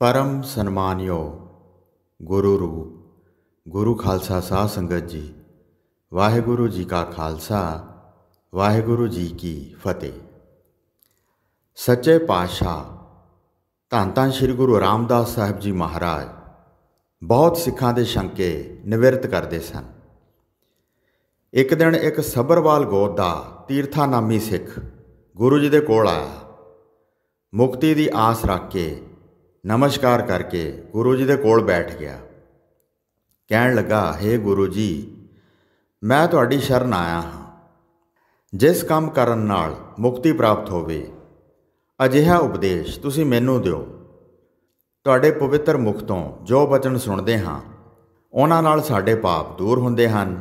ਪਰਮ ਸਨਮਾਨਯੋ ਗੁਰੂ ਰੂਪ ਗੁਰੂ ਖਾਲਸਾ ਸਾਹ ਸੰਗਤ ਜੀ ਵਾਹਿਗੁਰੂ ਜੀ ਕਾ ਖਾਲਸਾ ਵਾਹਿਗੁਰੂ ਜੀ ਕੀ ਫਤਿਹ ਸੱਚੇ ਪਾਤਸ਼ਾਹ ਧੰਨ ਧੰਨ ਸ੍ਰੀ ਗੁਰੂ ਰਾਮਦਾਸ ਸਾਹਿਬ ਜੀ ਮਹਾਰਾਜ ਬਹੁਤ ਸਿੱਖਾਂ ਦੇ ਸ਼ੰਕੇ ਨਿਵਰਤ ਕਰਦੇ ਸਨ ਇੱਕ ਦਿਨ ਇੱਕ ਸਬਰਵਾਲ ਗੋਦਾ ਤੀਰਥਾ ਨਾਮੀ ਸਿੱਖ ਗੁਰੂ ਜੀ ਦੇ ਕੋਲ ਆਇਆ ਮੁਕਤੀ ਦੀ ਆਸ ਰੱਖ ਕੇ ਨਮਸਕਾਰ ਕਰਕੇ ਗੁਰੂ ਜੀ ਦੇ ਕੋਲ ਬੈਠ ਗਿਆ ਕਹਿਣ ਲੱਗਾ हे ਗੁਰੂ ਜੀ ਮੈਂ ਤੁਹਾਡੀ ਸ਼ਰਨ ਆਇਆ ਹਾਂ ਜਿਸ ਕੰਮ ਕਰਨ ਨਾਲ ਮੁਕਤੀ ਪ੍ਰਾਪਤ ਹੋਵੇ ਅਜਿਹਾ ਉਪਦੇਸ਼ ਤੁਸੀਂ ਮੈਨੂੰ ਦਿਓ ਤੁਹਾਡੇ ਪਵਿੱਤਰ ਮੁਖ ਤੋਂ ਜੋ ਬਚਨ ਸੁਣਦੇ ਹਾਂ ਉਹਨਾਂ ਨਾਲ ਸਾਡੇ ਪਾਪ ਦੂਰ ਹੁੰਦੇ ਹਨ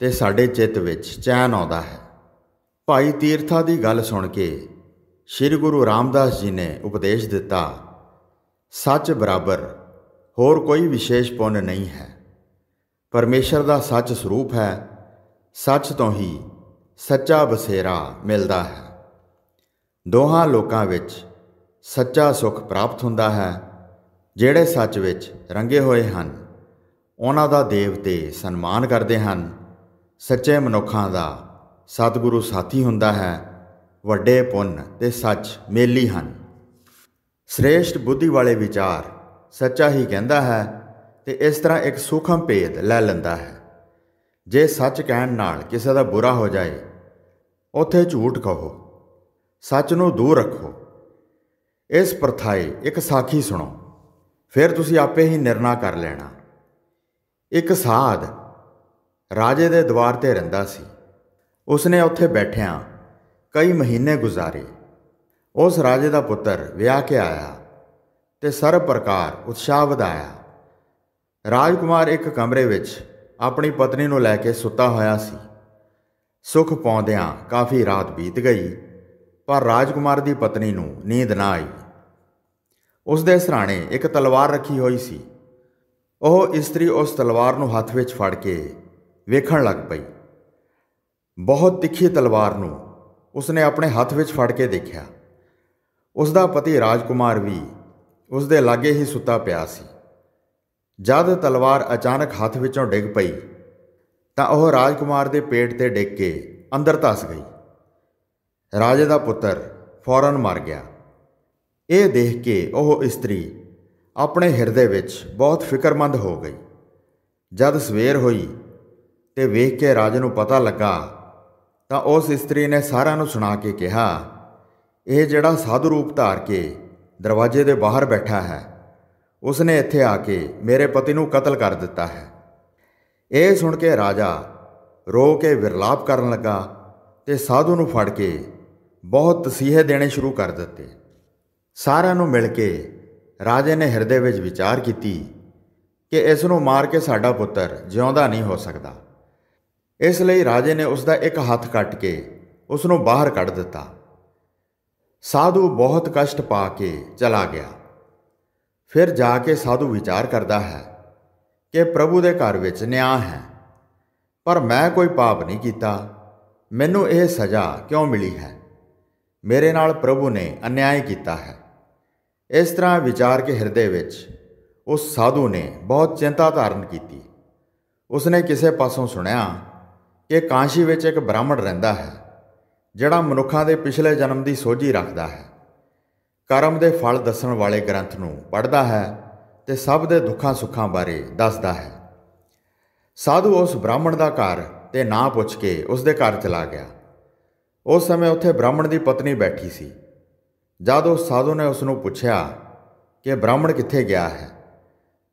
ਤੇ ਸਾਡੇ ਚਿੱਤ ਵਿੱਚ ਚੈਨ ਆਉਂਦਾ ਹੈ ਭਾਈ ਤੀਰਥਾ ਦੀ ਗੱਲ ਸੁਣ ਕੇ ਸ੍ਰੀ ਗੁਰੂ ਰਾਮਦਾਸ ਜੀ ਨੇ ਉਪਦੇਸ਼ ਦਿੱਤਾ ਸੱਚ ਬਰਾਬਰ ਹੋਰ ਕੋਈ ਵਿਸ਼ੇਸ਼ ਪੁੰਨ ਨਹੀਂ ਹੈ ਪਰਮੇਸ਼ਰ ਦਾ ਸੱਚ ਸਰੂਪ ਹੈ ਸੱਚ ਤੋਂ ਹੀ ਸੱਚਾ ਬਸੇਰਾ ਮਿਲਦਾ ਹੈ ਦੋਹਾਂ ਲੋਕਾਂ ਵਿੱਚ ਸੱਚਾ ਸੁਖ ਪ੍ਰਾਪਤ ਹੁੰਦਾ ਹੈ ਜਿਹੜੇ ਸੱਚ ਵਿੱਚ ਰੰਗੇ ਹੋਏ ਹਨ ਉਹਨਾਂ ਦਾ ਦੇਵਤੇ ਸਨਮਾਨ ਕਰਦੇ ਹਨ ਸੱਚੇ ਮਨੁੱਖਾਂ ਦਾ ਸਤਿਗੁਰੂ ਸਾਥੀ ਹੁੰਦਾ ਹੈ ਵੱਡੇ ਪੁੰਨ ਤੇ ਸੱਚ ਮੇਲੀ ਹਨ ਸ੍ਰੇਸ਼ਟ ਬੁੱਧੀ ਵਾਲੇ ਵਿਚਾਰ ਸੱਚਾ ਹੀ ਕਹਿੰਦਾ ਹੈ ਤੇ ਇਸ ਤਰ੍ਹਾਂ ਇੱਕ ਸੂਖਮ ਭੇਦ ਲੈ ਲੈਂਦਾ ਹੈ ਜੇ ਸੱਚ ਕਹਿਣ ਨਾਲ ਕਿਸੇ ਦਾ ਬੁਰਾ ਹੋ ਜਾਏ ਉਥੇ ਝੂਠ ਕਹੋ ਸੱਚ ਨੂੰ ਦੂਰ ਰੱਖੋ ਇਸ ਪਰਥਾਏ ਇੱਕ ਸਾਖੀ ਸੁਣੋ ਫਿਰ ਤੁਸੀਂ ਆਪੇ ਹੀ ਨਿਰਣਾ ਕਰ ਲੈਣਾ ਇੱਕ ਸਾਧ ਰਾਜੇ ਦੇ ਦਵਾਰ ਤੇ ਰਹਿੰਦਾ ਸੀ ਉਸਨੇ ਉੱਥੇ ਬੈਠਿਆਂ ਕਈ ਮਹੀਨੇ ਗੁਜ਼ਾਰੇ ਉਸ ਰਾਜੇ ਦਾ ਪੁੱਤਰ ਵਿਆਹ ਕੇ ਆਇਆ ਤੇ ਸਰਬ ਪ੍ਰਕਾਰ ਉਤਸ਼ਾਹ ਵਧਾਇਆ ਰਾਜਕੁਮਾਰ ਇੱਕ ਕਮਰੇ ਵਿੱਚ ਆਪਣੀ ਪਤਨੀ ਨੂੰ ਲੈ ਕੇ ਸੁੱਤਾ ਹੋਇਆ ਸੀ ਸੁਖ ਪਾਉਂਦਿਆਂ ਕਾਫੀ ਰਾਤ ਬੀਤ ਗਈ ਪਰ ਰਾਜਕੁਮਾਰ ਦੀ ਪਤਨੀ ਨੂੰ ਨੀਂਦ ਨਾ ਆਈ ਉਸ ਦੇ ਸਰਾਣੇ ਇੱਕ ਤਲਵਾਰ ਰੱਖੀ ਹੋਈ ਸੀ ਉਹ ਇਸਤਰੀ ਉਸ ਤਲਵਾਰ ਨੂੰ ਹੱਥ ਵਿੱਚ ਫੜ ਕੇ ਵੇਖਣ ਲੱਗ ਪਈ ਬਹੁਤ ਤਿੱਖੀ ਤਲਵਾਰ ਨੂੰ ਉਸਨੇ ਆਪਣੇ ਹੱਥ ਵਿੱਚ ਫੜ ਕੇ ਦੇਖਿਆ ਉਸ ਦਾ ਪਤੀ ਰਾਜਕੁਮਾਰ ਵੀ ਉਸ ਦੇ ਲਾਗੇ ਹੀ ਸੁੱਤਾ ਪਿਆ ਸੀ ਜਦ ਤਲਵਾਰ ਅਚਾਨਕ ਹੱਥ ਵਿੱਚੋਂ ਡਿੱਗ ਪਈ ਤਾਂ ਉਹ ਰਾਜਕੁਮਾਰ ਦੇ ਪੇਟ ਤੇ ਡਿੱਗ ਕੇ ਅੰਦਰ ਧਸ ਗਈ ਰਾਜੇ ਦਾ ਪੁੱਤਰ ਫੌਰਨ ਮਰ ਗਿਆ ਇਹ ਦੇਖ ਕੇ ਉਹ ਇਸਤਰੀ ਆਪਣੇ ਹਿਰਦੇ ਵਿੱਚ ਬਹੁਤ ਫਿਕਰਮੰਦ ਹੋ ਗਈ ਜਦ ਸਵੇਰ ਹੋਈ ਤੇ ਵੇਖ ਕੇ ਰਾਜੇ ਨੂੰ ਪਤਾ ਲੱਗਾ ਤਾਂ ਉਸ ਇਸਤਰੀ ਨੇ ਸਾਰਿਆਂ ਨੂੰ ਸੁਣਾ ਕੇ ਕਿਹਾ ਇਹ ਜਿਹੜਾ ਸਾਧੂ ਰੂਪ ਧਾਰ ਕੇ ਦਰਵਾਜ਼ੇ ਦੇ ਬਾਹਰ ਬੈਠਾ ਹੈ ਉਸ ਨੇ ਇੱਥੇ ਆ ਕੇ ਮੇਰੇ ਪਤੀ ਨੂੰ ਕਤਲ ਕਰ ਦਿੱਤਾ ਹੈ ਇਹ ਸੁਣ ਕੇ ਰਾਜਾ ਰੋ ਕੇ ਵਿਰਲਾਪ ਕਰਨ ਲੱਗਾ ਤੇ ਸਾਧੂ ਨੂੰ ਫੜ ਕੇ ਬਹੁਤ ਤਸੀਹੇ ਦੇਣੇ ਸ਼ੁਰੂ ਕਰ ਦਿੱਤੇ ਸਾਰਿਆਂ ਨੂੰ ਮਿਲ ਕੇ ਰਾਜੇ ਨੇ ਹਿਰਦੇ ਵਿੱਚ ਵਿਚਾਰ ਕੀਤੀ ਕਿ ਇਸ ਨੂੰ ਮਾਰ ਕੇ ਸਾਡਾ ਪੁੱਤਰ ਜਿਉਂਦਾ ਨਹੀਂ ਹੋ ਸਕਦਾ ਇਸ ਲਈ ਰਾਜੇ ਨੇ ਉਸ ਦਾ ਇੱਕ ਹੱਥ ਕੱਟ ਕੇ ਉਸ ਨੂੰ ਬਾਹਰ ਕੱਢ ਦਿੱਤਾ ਸਾਧੂ ਬਹੁਤ ਕਸ਼ਟ ਪਾ ਕੇ ਚਲਾ ਗਿਆ ਫਿਰ ਜਾ ਕੇ ਸਾਧੂ ਵਿਚਾਰ ਕਰਦਾ ਹੈ ਕਿ ਪ੍ਰਭੂ ਦੇ ਘਰ ਵਿੱਚ ਨਿਆਂ ਹੈ ਪਰ ਮੈਂ ਕੋਈ ਪਾਪ ਨਹੀਂ ਕੀਤਾ ਮੈਨੂੰ ਇਹ ਸਜ਼ਾ ਕਿਉਂ ਮਿਲੀ ਹੈ ਮੇਰੇ ਨਾਲ ਪ੍ਰਭੂ ਨੇ ਅਨਿਆਇ ਕੀਤਾ ਹੈ ਇਸ ਤਰ੍ਹਾਂ ਵਿਚਾਰ ਕੇ ਹਿਰਦੇ ਵਿੱਚ ਉਸ ਸਾਧੂ ਨੇ ਬਹੁਤ ਚਿੰਤਾ ਧਾਰਨ ਕੀਤੀ ਉਸਨੇ ਕਿਸੇ ਪਾਸੋਂ ਸੁਣਿਆ ਕਿ ਕਾਂਸ਼ੀ ਵਿੱਚ ਇੱਕ ਬ੍ਰਾਹਮਣ ਰਹਿੰਦਾ ਹੈ ਜਿਹੜਾ ਮਨੁੱਖਾਂ ਦੇ ਪਿਛਲੇ ਜਨਮ ਦੀ ਸੋਝੀ ਰੱਖਦਾ ਹੈ ਕਰਮ ਦੇ ਫਲ ਦੱਸਣ ਵਾਲੇ ਗ੍ਰੰਥ ਨੂੰ ਪੜ੍ਹਦਾ ਹੈ ਤੇ ਸਭ ਦੇ ਦੁੱਖਾਂ ਸੁੱਖਾਂ ਬਾਰੇ ਦੱਸਦਾ ਹੈ ਸਾਧੂ ਉਸ ਬ੍ਰਾਹਮਣ ਦਾ ਘਰ ਤੇ ਨਾਂ ਪੁੱਛ ਕੇ ਉਸ ਦੇ ਘਰ ਚਲਾ ਗਿਆ ਉਸ ਸਮੇਂ ਉੱਥੇ ਬ੍ਰਾਹਮਣ ਦੀ ਪਤਨੀ ਬੈਠੀ ਸੀ ਜਦ ਉਹ ਸਾਧੂ ਨੇ ਉਸ ਨੂੰ ਪੁੱਛਿਆ ਕਿ ਬ੍ਰਾਹਮਣ ਕਿੱਥੇ ਗਿਆ ਹੈ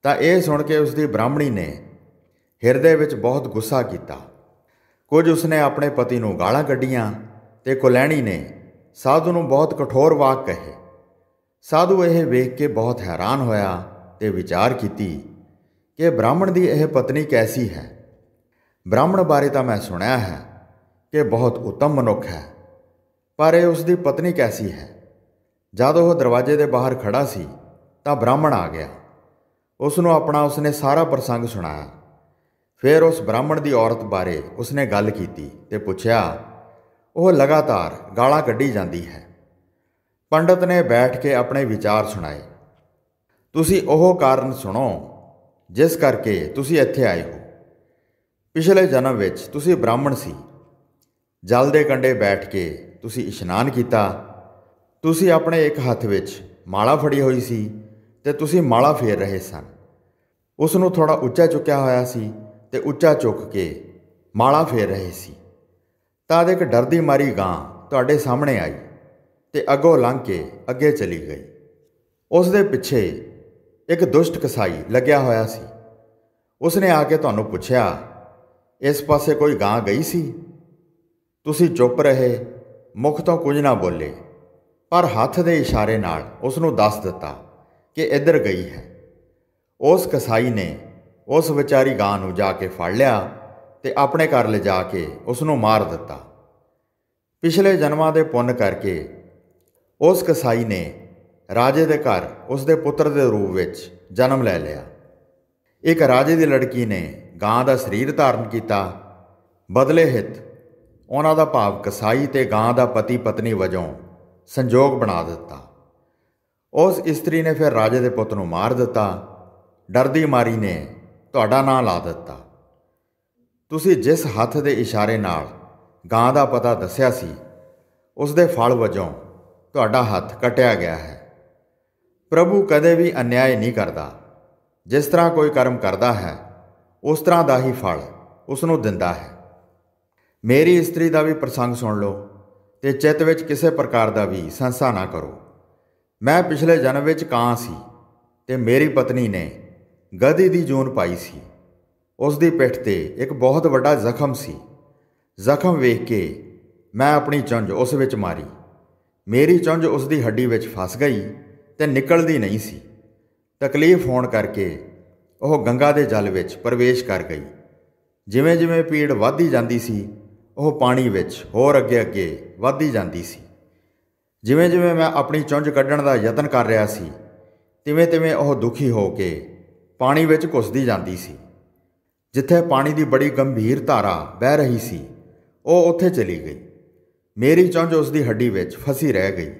ਤਾਂ ਇਹ ਸੁਣ ਕੇ ਉਸ ਦੀ ਬ੍ਰਾਹਮਣੀ ਨੇ ਹਿਰਦੇ ਵਿੱਚ ਬਹੁਤ ਗੁੱਸਾ ਕੀਤਾ ਕੁਝ ਉਸਨੇ ਆਪਣੇ ਪਤੀ ਨੂੰ ਗਾਲਾਂ ਕੱਢੀਆਂ ਤੇ ਕੋਲੈਣੀ ਨੇ ਸਾਧੂ ਨੂੰ ਬਹੁਤ ਕਠੋਰ ਵਾਕ ਕਹੇ ਸਾਧੂ ਇਹ ਵੇਖ ਕੇ ਬਹੁਤ ਹੈਰਾਨ ਹੋਇਆ ਤੇ ਵਿਚਾਰ ਕੀਤੀ ਕਿ ਬ੍ਰਾਹਮਣ ਦੀ ਇਹ ਪਤਨੀ ਕੈਸੀ ਹੈ ਬ੍ਰਾਹਮਣ ਬਾਰੇ ਤਾਂ ਮੈਂ ਸੁਣਿਆ ਹੈ ਕਿ ਬਹੁਤ ਉਤਮ ਮਨੁੱਖ ਹੈ ਪਰ ਇਹ ਉਸ ਦੀ ਪਤਨੀ ਕੈਸੀ ਹੈ ਜਦ ਉਹ ਦਰਵਾਜ਼ੇ ਦੇ ਬਾਹਰ ਖੜਾ ਸੀ ਤਾਂ ਬ੍ਰਾਹਮਣ ਆ ਗਿਆ ਉਸ ਨੂੰ ਆਪਣਾ ਉਸਨੇ ਸਾਰਾ ਪ੍ਰਸੰਗ ਸੁਣਾਇਆ ਫਿਰ ਉਸ ਬ੍ਰਾਹਮਣ ਦੀ ਔਰਤ ਬਾਰੇ ਉਸਨੇ ਗੱਲ ਕੀਤੀ ਤੇ ਪੁੱਛਿਆ ਉਹ ਲਗਾਤਾਰ ਗਾਲਾਂ ਕੱਢੀ ਜਾਂਦੀ ਹੈ ਪੰਡਤ ਨੇ ਬੈਠ ਕੇ ਆਪਣੇ ਵਿਚਾਰ ਸੁਣਾਏ ਤੁਸੀਂ ਉਹ ਕਾਰਨ ਸੁਣੋ ਜਿਸ ਕਰਕੇ ਤੁਸੀਂ ਇੱਥੇ ਆਏ ਹੋ ਪਿਛਲੇ ਜਨਮ ਵਿੱਚ ਤੁਸੀਂ ਬ੍ਰਾਹਮਣ ਸੀ ਜਲ ਦੇ ਕੰਡੇ ਬੈਠ ਕੇ ਤੁਸੀਂ ਇਸ਼ਨਾਨ ਕੀਤਾ ਤੁਸੀਂ ਆਪਣੇ ਇੱਕ ਹੱਥ ਵਿੱਚ ਮਾਲਾ ਫੜੀ ਹੋਈ ਸੀ ਤੇ ਤੁਸੀਂ ਮਾਲਾ ਫੇਰ ਰਹੇ ਸਨ ਉਸ ਨੂੰ ਥੋੜਾ ਉੱਚਾ ਚੁੱਕਿਆ ਹੋਇਆ ਸੀ ਤੇ ਉੱਚਾ ਚੁੱਕ ਕੇ ਮਾਲਾ ਫੇਰ ਰਹੇ ਸੀ ਤਾਂ ਇੱਕ ਡਰਦੀ ਮਾਰੀ ਗਾਂ ਤੁਹਾਡੇ ਸਾਹਮਣੇ ਆਈ ਤੇ ਅੱਗੋਂ ਲੰਘ ਕੇ ਅੱਗੇ ਚਲੀ ਗਈ ਉਸ ਦੇ ਪਿੱਛੇ ਇੱਕ ਦੁਸ਼ਟ ਕਸਾਈ ਲੱਗਿਆ ਹੋਇਆ ਸੀ ਉਸ ਨੇ ਆ ਕੇ ਤੁਹਾਨੂੰ ਪੁੱਛਿਆ ਇਸ ਪਾਸੇ ਕੋਈ ਗਾਂ ਗਈ ਸੀ ਤੁਸੀਂ ਚੁੱਪ ਰਹੇ ਮੁਖ ਤੋਂ ਕੁਝ ਨਾ ਬੋਲੇ ਪਰ ਹੱਥ ਦੇ ਇਸ਼ਾਰੇ ਨਾਲ ਉਸ ਨੂੰ ਦੱਸ ਦਿੱਤਾ ਕਿ ਇੱਧਰ ਗਈ ਹੈ ਉਸ ਕਸਾਈ ਨੇ ਉਸ ਵਿਚਾਰੀ ਗਾਂ ਨੂੰ ਜਾ ਕੇ ਫੜ ਲਿਆ ਤੇ ਆਪਣੇ ਘਰ ਲੈ ਜਾ ਕੇ ਉਸ ਨੂੰ ਮਾਰ ਦਿੱਤਾ ਪਿਛਲੇ ਜਨਮਾਂ ਦੇ ਪੁੰਨ ਕਰਕੇ ਉਸ ਕਸਾਈ ਨੇ ਰਾਜੇ ਦੇ ਘਰ ਉਸ ਦੇ ਪੁੱਤਰ ਦੇ ਰੂਪ ਵਿੱਚ ਜਨਮ ਲੈ ਲਿਆ ਇੱਕ ਰਾਜੇ ਦੀ ਲੜਕੀ ਨੇ ਗਾਂ ਦਾ ਸਰੀਰ ਧਾਰਨ ਕੀਤਾ ਬਦਲੇ ਹਿੱਤ ਉਹਨਾਂ ਦਾ ਭਾਵ ਕਸਾਈ ਤੇ ਗਾਂ ਦਾ ਪਤੀ ਪਤਨੀ ਵਜੋਂ ਸੰਜੋਗ ਬਣਾ ਦਿੱਤਾ ਉਸ ਇਸਤਰੀ ਨੇ ਫਿਰ ਰਾਜੇ ਦੇ ਪੁੱਤ ਨੂੰ ਮਾਰ ਦਿੱਤਾ ਡਰਦੀ ਮਾਰੀ ਨੇ ਤੁਹਾਡਾ ਨਾਂ ਲਾ ਦਿੱਤਾ ਤੁਸੀਂ ਜਿਸ ਹੱਥ ਦੇ ਇਸ਼ਾਰੇ ਨਾਲ ਗਾਂ ਦਾ ਪਤਾ ਦੱਸਿਆ ਸੀ ਉਸ ਦੇ ਫਲ ਵਜੋਂ ਤੁਹਾਡਾ ਹੱਥ ਕਟਿਆ ਗਿਆ ਹੈ ਪ੍ਰਭੂ ਕਦੇ ਵੀ ਅਨਿਆਇ ਨਹੀਂ ਕਰਦਾ ਜਿਸ ਤਰ੍ਹਾਂ ਕੋਈ ਕਰਮ ਕਰਦਾ ਹੈ ਉਸ ਤਰ੍ਹਾਂ ਦਾ ਹੀ ਫਲ ਉਸ ਨੂੰ ਦਿੰਦਾ ਹੈ ਮੇਰੀ ਇਸਤਰੀ ਦਾ ਵੀ ਪ੍ਰਸੰਗ ਸੁਣ ਲਓ ਤੇ ਚਿੱਤ ਵਿੱਚ ਕਿਸੇ ਪ੍ਰਕਾਰ ਦਾ ਵੀ ਸੰਸਾ ਨਾ ਕਰੋ ਮੈਂ ਪਿਛਲੇ ਜਨਮ ਵਿੱਚ ਕਾਂ ਸੀ ਤੇ ਮੇਰੀ ਪਤਨੀ ਨੇ ਗਧੇ ਦੀ ਜੂਨ ਪਾਈ ਸੀ ਉਸ ਦੀ ਪਿੱਠ ਤੇ ਇੱਕ ਬਹੁਤ ਵੱਡਾ ਜ਼ਖਮ ਸੀ ਜ਼ਖਮ ਵੇਖ ਕੇ ਮੈਂ ਆਪਣੀ ਚੁੰਝ ਉਸ ਵਿੱਚ ਮਾਰੀ ਮੇਰੀ ਚੁੰਝ ਉਸ ਦੀ ਹੱਡੀ ਵਿੱਚ ਫਸ ਗਈ ਤੇ ਨਿਕਲਦੀ ਨਹੀਂ ਸੀ ਤਕਲੀਫ ਹੋਣ ਕਰਕੇ ਉਹ ਗੰਗਾ ਦੇ ਜਲ ਵਿੱਚ ਪ੍ਰਵੇਸ਼ ਕਰ ਗਈ ਜਿਵੇਂ ਜਿਵੇਂ ਪੀੜ ਵਧਦੀ ਜਾਂਦੀ ਸੀ ਉਹ ਪਾਣੀ ਵਿੱਚ ਹੋਰ ਅੱਗੇ ਅੱਗੇ ਵਧਦੀ ਜਾਂਦੀ ਸੀ ਜਿਵੇਂ ਜਿਵੇਂ ਮੈਂ ਆਪਣੀ ਚੁੰਝ ਕੱਢਣ ਦਾ ਯਤਨ ਕਰ ਰਿਹਾ ਸੀ ਤਿਵੇਂ ਤਿਵੇਂ ਉਹ ਦੁਖੀ ਹੋ ਕੇ ਪਾਣੀ ਵਿੱਚ ਘੁਸਦੀ ਜਾਂਦੀ ਸੀ ਜਿੱਥੇ ਪਾਣੀ ਦੀ ਬੜੀ ਗੰਭੀਰ ਧਾਰਾ ਵਹਿ ਰਹੀ ਸੀ ਉਹ ਉੱਥੇ ਚਲੀ ਗਈ ਮੇਰੀ ਚੁੰਝ ਉਸ ਦੀ ਹੱਡੀ ਵਿੱਚ ਫਸੀ ਰਹਿ ਗਈ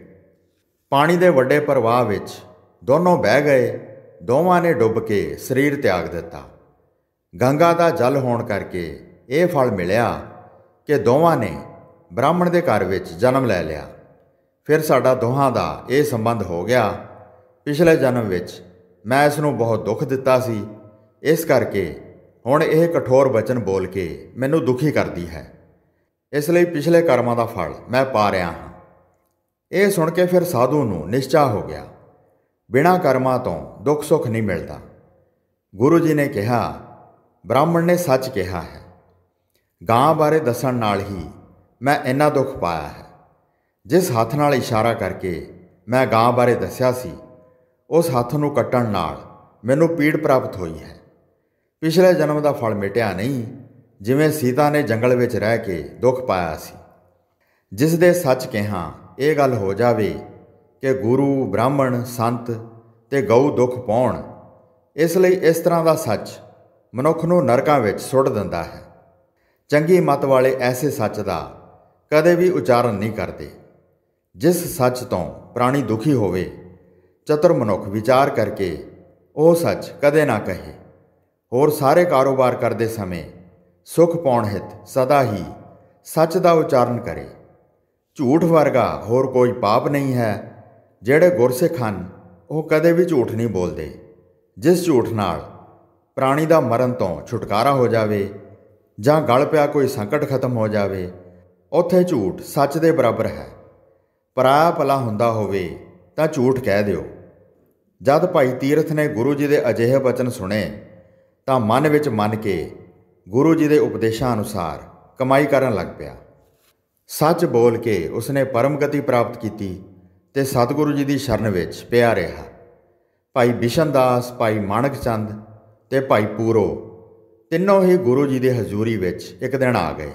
ਪਾਣੀ ਦੇ ਵੱਡੇ ਪ੍ਰਵਾਹ ਵਿੱਚ ਦੋਨੋਂ ਬਹਿ ਗਏ ਦੋਵਾਂ ਨੇ ਡੁੱਬ ਕੇ ਸਰੀਰ ਤਿਆਗ ਦਿੱਤਾ ਗੰਗਾ ਦਾ ਜਲ ਹੋਣ ਕਰਕੇ ਇਹ ਫਲ ਮਿਲਿਆ ਕਿ ਦੋਵਾਂ ਨੇ ਬ੍ਰਾਹਮਣ ਦੇ ਘਰ ਵਿੱਚ ਜਨਮ ਲੈ ਲਿਆ ਫਿਰ ਸਾਡਾ ਦੋਹਾਂ ਦਾ ਇਹ ਸੰਬੰਧ ਹੋ ਗਿਆ ਪਿਛਲੇ ਜਨਮ ਵਿੱਚ ਮੈਂ ਇਸ ਨੂੰ ਬਹੁਤ ਦੁੱਖ ਦਿੱਤਾ ਸੀ ਇਸ ਕਰਕੇ ਹੁਣ ਇਹ ਕਠੋਰ ਵਚਨ ਬੋਲ ਕੇ ਮੈਨੂੰ ਦੁਖੀ ਕਰਦੀ ਹੈ ਇਸ ਲਈ ਪਿਛਲੇ ਕਰਮਾਂ ਦਾ ਫਲ ਮੈਂ ਪਾ ਰਿਹਾ ਹਾਂ ਇਹ ਸੁਣ ਕੇ ਫਿਰ ਸਾਧੂ ਨੂੰ ਨਿਸ਼ਚਾ ਹੋ ਗਿਆ ਬਿਨਾਂ ਕਰਮਾਂ ਤੋਂ ਦੁੱਖ ਸੁੱਖ ਨਹੀਂ ਮਿਲਦਾ ਗੁਰੂ ਜੀ ਨੇ ਕਿਹਾ ਬ੍ਰਾਹਮਣ ਨੇ ਸੱਚ ਕਿਹਾ ਹੈ ਗਾਂ ਬਾਰੇ ਦੱਸਣ ਨਾਲ ਹੀ ਮੈਂ ਇੰਨਾ ਦੁੱਖ ਪਾਇਆ ਹੈ ਜਿਸ ਹੱਥ ਨਾਲ ਇਸ਼ਾਰਾ ਕਰਕੇ ਮੈਂ ਗਾਂ ਬਾਰੇ ਦੱਸਿਆ ਸੀ ਉਸ ਹੱਥ ਨੂੰ ਕੱਟਣ ਨਾਲ ਮੈਨੂੰ ਪੀੜ ਪ੍ਰਾਪਤ ਹੋਈ ਹੈ ਪਿਛਲੇ ਜਨਮ ਦਾ ਫਲ ਮਿਟਿਆ ਨਹੀਂ ਜਿਵੇਂ ਸੀਤਾ ਨੇ ਜੰਗਲ ਵਿੱਚ ਰਹਿ ਕੇ ਦੁੱਖ ਪਾਇਆ ਸੀ ਜਿਸ ਦੇ ਸੱਚ ਕਿਹਾ ਇਹ ਗੱਲ ਹੋ ਜਾਵੇ ਕਿ ਗੁਰੂ ਬ੍ਰਾਹਮਣ ਸੰਤ ਤੇ ਗਊ ਦੁੱਖ ਪਾਉਣ ਇਸ ਲਈ ਇਸ ਤਰ੍ਹਾਂ ਦਾ ਸੱਚ ਮਨੁੱਖ ਨੂੰ ਨਰਕਾਂ ਵਿੱਚ ਸੁੱਟ ਦਿੰਦਾ ਹੈ ਚੰਗੀ ਮਤ ਵਾਲੇ ਐਸੇ ਸੱਚ ਦਾ ਕਦੇ ਵੀ ਉਚਾਰਨ ਨਹੀਂ ਕਰਦੇ ਜਿਸ ਸੱਚ ਤੋਂ ਪ੍ਰਾਣੀ ਦੁਖੀ ਹੋਵੇ ਚਤੁਰ ਮਨੁੱਖ ਵਿਚਾਰ ਕਰਕੇ ਉਹ ਸੱਚ ਕਦੇ ਨਾ ਕਹੇ ਹੋਰ ਸਾਰੇ ਕਾਰੋਬਾਰ ਕਰਦੇ ਸਮੇਂ ਸੁਖ ਪਾਉਣ ਹਿਤ ਸਦਾ ਹੀ ਸੱਚ ਦਾ ਉਚਾਰਨ ਕਰੇ ਝੂਠ ਵਰਗਾ ਹੋਰ ਕੋਈ ਪਾਪ ਨਹੀਂ ਹੈ ਜਿਹੜੇ ਗੁਰਸਿੱਖ ਹਨ ਉਹ ਕਦੇ ਵੀ ਝੂਠ ਨਹੀਂ ਬੋਲਦੇ ਜਿਸ ਝੂਠ ਨਾਲ ਪ੍ਰਾਣੀ ਦਾ ਮਰਨ ਤੋਂ ਛੁਟਕਾਰਾ ਹੋ ਜਾਵੇ ਜਾਂ ਗਲ ਪਿਆ ਕੋਈ ਸੰਕਟ ਖਤਮ ਹੋ ਜਾਵੇ ਉੱਥੇ ਝੂਠ ਸੱਚ ਦੇ ਬਰਾਬਰ ਹੈ ਪਰਾਇਆ ਭਲਾ ਹੁੰਦਾ ਹੋਵੇ ਤਾਂ ਝੂਠ ਕਹਿ ਦਿਓ ਜਦ ਭਾਈ ਤੀਰਥ ਨੇ ਗੁਰੂ ਜੀ ਦੇ ਅਜਿਹੇ ਬਚਨ ਸੁਣੇ ਤਾਂ ਮਨ ਵਿੱਚ ਮੰਨ ਕੇ ਗੁਰੂ ਜੀ ਦੇ ਉਪਦੇਸ਼ਾਂ ਅਨੁਸਾਰ ਕਮਾਈ ਕਰਨ ਲੱਗ ਪਿਆ ਸੱਚ ਬੋਲ ਕੇ ਉਸਨੇ ਪਰਮ ਗਤੀ ਪ੍ਰਾਪਤ ਕੀਤੀ ਤੇ ਸਤਿਗੁਰੂ ਜੀ ਦੀ ਸ਼ਰਨ ਵਿੱਚ ਪਿਆ ਰਿਹਾ ਭਾਈ ਬਿਸ਼ਨਦਾਸ ਭਾਈ ਮਾਨਕ ਚੰਦ ਤੇ ਭਾਈ ਪੂਰੋ ਤਿੰਨੋਂ ਹੀ ਗੁਰੂ ਜੀ ਦੇ ਹਜ਼ੂਰੀ ਵਿੱਚ ਇੱਕ ਦਿਨ ਆ ਗਏ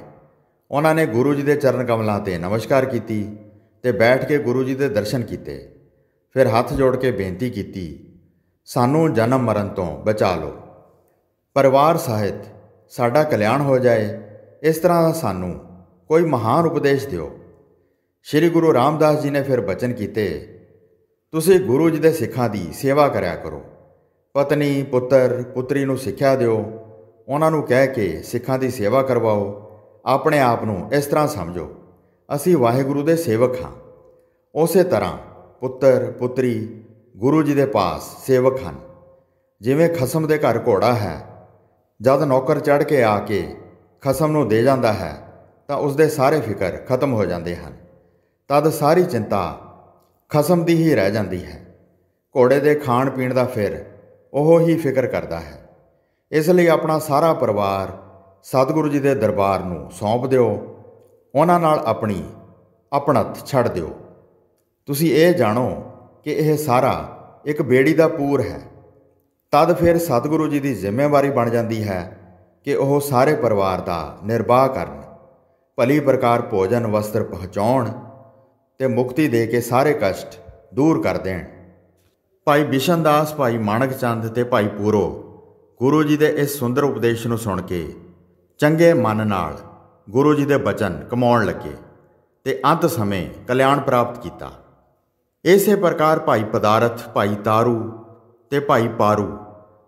ਉਹਨਾਂ ਨੇ ਗੁਰੂ ਜੀ ਦੇ ਚਰਨ ਕਮਲਾਂ ਤੇ ਨਮਸਕਾਰ ਕੀਤੀ ਤੇ ਬੈਠ ਕੇ ਗੁਰੂ ਜੀ ਦੇ ਦਰਸ਼ਨ ਕੀਤੇ ਫਿਰ ਹੱਥ ਜੋੜ ਕੇ ਬੇਨਤੀ ਕੀਤੀ ਸਾਨੂੰ ਜਨਮ ਮਰਨ ਤੋਂ ਬਚਾ ਲਓ ਪਰਿਵਾਰ ਸਾਹਿਤ ਸਾਡਾ ਕਲਿਆਣ ਹੋ ਜਾਏ ਇਸ ਤਰ੍ਹਾਂ ਦਾ ਸਾਨੂੰ ਕੋਈ ਮਹਾਨ ਉਪਦੇਸ਼ ਦਿਓ ਸ੍ਰੀ ਗੁਰੂ ਰਾਮਦਾਸ ਜੀ ਨੇ ਫਿਰ ਬਚਨ ਕੀਤੇ ਤੁਸੀਂ ਗੁਰੂ ਜੀ ਦੇ ਸਿੱਖਾਂ ਦੀ ਸੇਵਾ ਕਰਿਆ ਕਰੋ ਪਤਨੀ ਪੁੱਤਰ ਪੁੱਤਰੀ ਨੂੰ ਸਿੱਖਿਆ ਦਿਓ ਉਹਨਾਂ ਨੂੰ ਕਹਿ ਕੇ ਸਿੱਖਾਂ ਦੀ ਸੇਵਾ ਕਰਵਾਓ ਆਪਣੇ ਆਪ ਨੂੰ ਇਸ ਤਰ੍ਹਾਂ ਸਮਝੋ ਅਸੀਂ ਵਾਹਿਗੁਰੂ ਦੇ ਸੇਵਕ ਹਾਂ ਉਸੇ ਤਰ੍ਹਾਂ ਪੁੱਤਰ ਪੁੱਤਰੀ ਗੁਰੂ ਜੀ ਦੇ ਪਾਸ ਸੇਵਕ ਹਨ ਜਿਵੇਂ ਖਸਮ ਦੇ ਘਰ ਘੋੜਾ ਹੈ ਜਦ ਨੌਕਰ ਚੜ ਕੇ ਆ ਕੇ ਖਸਮ ਨੂੰ ਦੇ ਜਾਂਦਾ ਹੈ ਤਾਂ ਉਸ ਦੇ ਸਾਰੇ ਫਿਕਰ ਖਤਮ ਹੋ ਜਾਂਦੇ ਹਨ ਤਦ ਸਾਰੀ ਚਿੰਤਾ ਖਸਮ ਦੀ ਹੀ ਰਹਿ ਜਾਂਦੀ ਹੈ ਘੋੜੇ ਦੇ ਖਾਣ ਪੀਣ ਦਾ ਫਿਰ ਉਹ ਹੀ ਫਿਕਰ ਕਰਦਾ ਹੈ ਇਸ ਲਈ ਆਪਣਾ ਸਾਰਾ ਪਰਿਵਾਰ ਸਤਿਗੁਰੂ ਜੀ ਦੇ ਦਰਬਾਰ ਨੂੰ ਸੌਂਪ ਦਿਓ ਉਹਨਾਂ ਨਾਲ ਆਪਣੀ ਆਪਣਤ ਛੱਡ ਦਿਓ ਤੁਸੀਂ ਇਹ ਜਾਣੋ ਕਿ ਇਹ ਸਾਰਾ ਇੱਕ ਬੇੜੀ ਦਾ ਪੂਰ ਹੈ ਤਦ ਫਿਰ ਸਤਿਗੁਰੂ ਜੀ ਦੀ ਜ਼ਿੰਮੇਵਾਰੀ ਬਣ ਜਾਂਦੀ ਹੈ ਕਿ ਉਹ ਸਾਰੇ ਪਰਿਵਾਰ ਦਾ ਨਿਰਵਾਹ ਕਰਨ ਭਲੀ ਪ੍ਰਕਾਰ ਭੋਜਨ ਵਸਤਰ ਪਹੁੰਚਾਉਣ ਤੇ ਮੁਕਤੀ ਦੇ ਕੇ ਸਾਰੇ ਕਸ਼ਟ ਦੂਰ ਕਰ ਦੇਣ ਭਾਈ ਬਿਸ਼ਨਦਾਸ ਭਾਈ ਮਾਨਕ ਚੰਦ ਤੇ ਭਾਈ ਪੂਰੋ ਗੁਰੂ ਜੀ ਦੇ ਇਸ ਸੁੰਦਰ ਉਪਦੇਸ਼ ਨੂੰ ਸੁਣ ਕੇ ਚੰਗੇ ਮਨ ਨਾਲ ਗੁਰੂ ਜੀ ਦੇ ਬਚਨ ਕਮਾਉਣ ਲੱਗੇ ਤੇ ਅੰਤ ਸਮੇਂ ਕਲਿਆਣ ਪ੍ਰਾਪਤ ਕੀਤਾ ਇਸੇ ਪ੍ਰਕਾਰ ਭਾਈ ਪਦਾਰਥ ਭਾਈ ਤਾਰੂ ਤੇ ਭਾਈ ਪਾਰੂ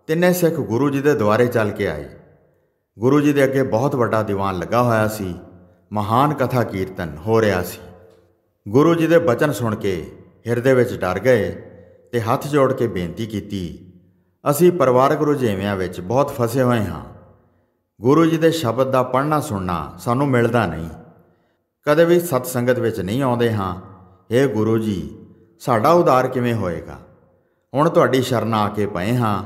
ਤਿੰਨੇ ਸਿੱਖ ਗੁਰੂ ਜੀ ਦੇ ਦੁਆਰੇ ਚੱਲ ਕੇ ਆਏ ਗੁਰੂ ਜੀ ਦੇ ਅੱਗੇ ਬਹੁਤ ਵੱਡਾ ਦੀਵਾਨ ਲੱਗਾ ਹੋਇਆ ਸੀ ਮਹਾਨ ਕਥਾ ਕੀਰਤਨ ਹੋ ਰਿਹਾ ਸੀ ਗੁਰੂ ਜੀ ਦੇ ਬਚਨ ਸੁਣ ਕੇ ਹਿਰਦੇ ਵਿੱਚ ਡਰ ਗਏ ਤੇ ਹੱਥ ਜੋੜ ਕੇ ਬੇਨਤੀ ਕੀਤੀ ਅਸੀਂ ਪਰਿਵਾਰਕ ਰੁਝੇਵਿਆਂ ਵਿੱਚ ਬਹੁਤ ਫਸੇ ਹੋਏ ਹਾਂ ਗੁਰੂ ਜੀ ਦੇ ਸ਼ਬਦ ਦਾ ਪੜਨਾ ਸੁਣਨਾ ਸਾਨੂੰ ਮਿਲਦਾ ਨਹੀਂ ਕਦੇ ਵੀ ਸਤ ਸੰਗਤ ਵਿੱਚ ਨਹੀਂ ਆਉਂਦੇ ਹਾਂ اے ਗੁਰੂ ਜੀ ਸਾਡਾ ਉਦਾਰ ਕਿਵੇਂ ਹੋਏਗਾ ਹੁਣ ਤੁਹਾਡੀ ਸ਼ਰਨ ਆ ਕੇ ਪਏ ਹਾਂ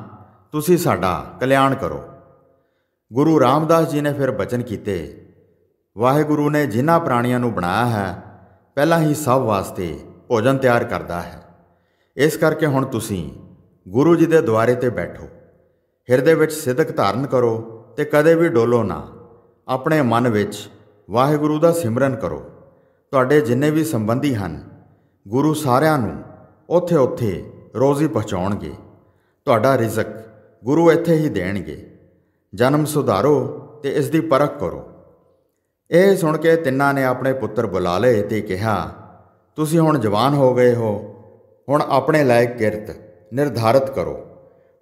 ਤੁਸੀਂ ਸਾਡਾ ਕਲਿਆਣ ਕਰੋ ਗੁਰੂ ਰਾਮਦਾਸ ਜੀ ਨੇ ਫਿਰ ਬਚਨ ਕੀਤੇ ਵਾਹਿਗੁਰੂ ਨੇ ਜਿਨ੍ਹਾਂ ਪ੍ਰਾਣੀਆਂ ਨੂੰ ਬਣਾਇਆ ਹੈ ਪਹਿਲਾਂ ਹੀ ਸਭ ਵਾਸਤੇ ਭੋਜਨ ਤਿਆਰ ਕਰਦਾ ਹੈ ਇਸ ਕਰਕੇ ਹੁਣ ਤੁਸੀਂ ਗੁਰੂ ਜੀ ਦੇ ਦੁਆਰੇ ਤੇ ਬੈਠੋ ਹਿਰਦੇ ਵਿੱਚ ਸਿੱਧਕ ਧਾਰਨ ਕਰੋ ਤੇ ਕਦੇ ਵੀ ਡੋਲੋ ਨਾ ਆਪਣੇ ਮਨ ਵਿੱਚ ਵਾਹਿਗੁਰੂ ਦਾ ਸਿਮਰਨ ਕਰੋ ਤੁਹਾਡੇ ਜਿੰਨੇ ਵੀ ਸੰਬੰਧੀ ਹਨ ਗੁਰੂ ਸਾਰਿਆਂ ਨੂੰ ਉੱਥੇ-ਉੱਥੇ ਰੋਜ਼ੀ ਪਹੁੰਚਾਉਣਗੇ ਤੁਹਾਡਾ ਰਿਜ਼ਕ ਗੁਰੂ ਇੱਥੇ ਹੀ ਦੇਣਗੇ ਜਨਮ ਸੁਧਾਰੋ ਤੇ ਇਸ ਦੀ ਪਰਖ ਕਰੋ ਇਹ ਸੁਣ ਕੇ ਤਿੰਨਾਂ ਨੇ ਆਪਣੇ ਪੁੱਤਰ ਬੁਲਾ ਲਏ ਤੇ ਕਿਹਾ ਤੁਸੀਂ ਹੁਣ ਜਵਾਨ ਹੋ ਗਏ ਹੋ ਹੁਣ ਆਪਣੇ ਲਾਇਕ ਕਿਰਤ ਨਿਰਧਾਰਤ ਕਰੋ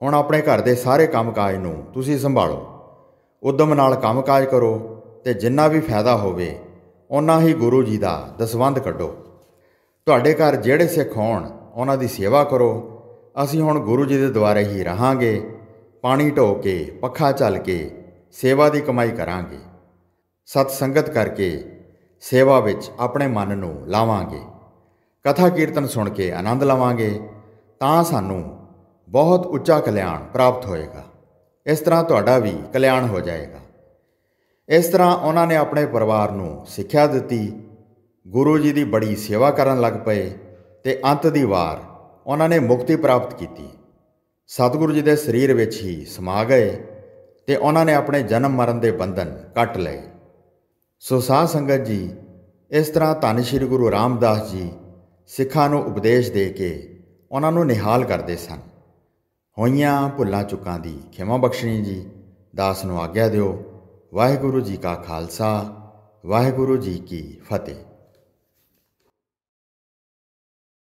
ਹੁਣ ਆਪਣੇ ਘਰ ਦੇ ਸਾਰੇ ਕੰਮਕਾਜ ਨੂੰ ਤੁਸੀਂ ਸੰਭਾਲੋ ਉਦਮ ਨਾਲ ਕੰਮਕਾਜ ਕਰੋ ਤੇ ਜਿੰਨਾ ਵੀ ਫਾਇਦਾ ਹੋਵੇ ਉਹਨਾਂ ਹੀ ਗੁਰੂ ਜੀ ਦਾ ਦਸਵੰਦ ਕੱਢੋ ਤੁਹਾਡੇ ਘਰ ਜਿਹੜੇ ਸਿੱਖ ਹੋਣ ਉਹਨਾਂ ਦੀ ਸੇਵਾ ਕਰੋ ਅਸੀਂ ਹੁਣ ਗੁਰੂ ਜੀ ਦੇ ਦੁਆਰੇ ਹੀ ਰਹਾਂਗੇ ਪਾਣੀ ਢੋ ਕੇ ਪੱਖਾ ਚੱਲ ਕੇ ਸੇਵਾ ਦੀ ਕਮਾਈ ਕਰਾਂਗੇ ਸਤ ਸੰਗਤ ਕਰਕੇ ਸੇਵਾ ਵਿੱਚ ਆਪਣੇ ਮਨ ਨੂੰ ਲਾਵਾਂਗੇ ਕਥਾ ਕੀਰਤਨ ਸੁਣ ਕੇ ਆਨੰਦ ਲਵਾਂਗੇ ਤਾਂ ਸਾਨੂੰ ਬਹੁਤ ਉੱਚਾ ਕਲਿਆਣ ਪ੍ਰਾਪਤ ਹੋਏਗਾ ਇਸ ਤਰ੍ਹਾਂ ਤੁਹਾਡਾ ਵੀ ਕਲਿਆਣ ਹੋ ਜਾਏਗਾ ਇਸ ਤਰ੍ਹਾਂ ਉਹਨਾਂ ਨੇ ਆਪਣੇ ਪਰਿਵਾਰ ਨੂੰ ਸਿੱਖਿਆ ਦਿੱਤੀ ਗੁਰੂ ਜੀ ਦੀ ਬੜੀ ਸੇਵਾ ਕਰਨ ਲੱਗ ਪਏ ਤੇ ਅੰਤ ਦੀ ਵਾਰ ਉਹਨਾਂ ਨੇ ਮੁਕਤੀ ਪ੍ਰਾਪਤ ਕੀਤੀ ਸਤਿਗੁਰੂ ਜੀ ਦੇ ਸਰੀਰ ਵਿੱਚ ਹੀ ਸਮਾ ਗਏ ਤੇ ਉਹਨਾਂ ਨੇ ਆਪਣੇ ਜਨਮ ਮਰਨ ਦੇ ਬੰਧਨ ਕੱਟ ਲਏ ਸੋ ਸਾਧ ਸੰਗਤ ਜੀ ਇਸ ਤਰ੍ਹਾਂ ਧੰਨ ਸ਼੍ਰੀ ਗੁਰੂ ਰਾਮਦਾਸ ਜੀ ਸਿੱਖਾਂ ਨੂੰ ਉਪਦੇਸ਼ ਦੇ ਕੇ ਉਹਨਾਂ ਨੂੰ ਨਿਹਾਲ ਕਰਦੇ ਸਨ ਹੋਈਆਂ ਭੁੱਲਾਂ ਚੁੱਕਾਂ ਦੀ ਖਿਮਾ ਬਖਸ਼ਣੀ ਜੀ ਦਾਸ ਨੂੰ ਆਗਿਆ ਦਿਓ ਵਾਹਿਗੁਰੂ ਜੀ ਕਾ ਖਾਲਸਾ ਵਾਹਿਗੁਰੂ ਜੀ ਕੀ ਫਤਿਹ